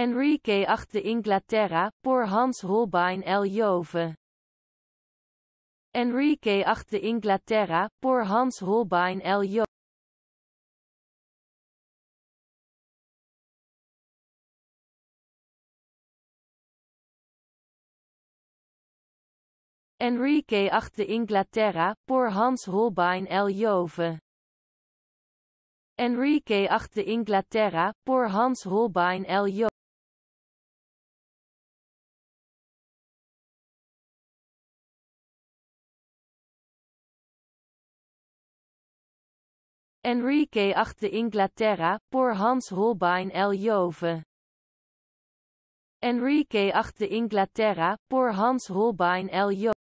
Enrique VIII Inglaterra, por Hans Holbein el Jove. Enrique VIII Inglaterra, por Hans Holbein el Jove. Enrique VIII Inglaterra, por Hans Holbein el Jove. Enrique VIII Inglaterra, por Hans Holbein el Jove. Enrique VIII Inglaterra, por Hans Holbein el Jove. Enrique VIII Inglaterra, por Hans Holbein el Jove.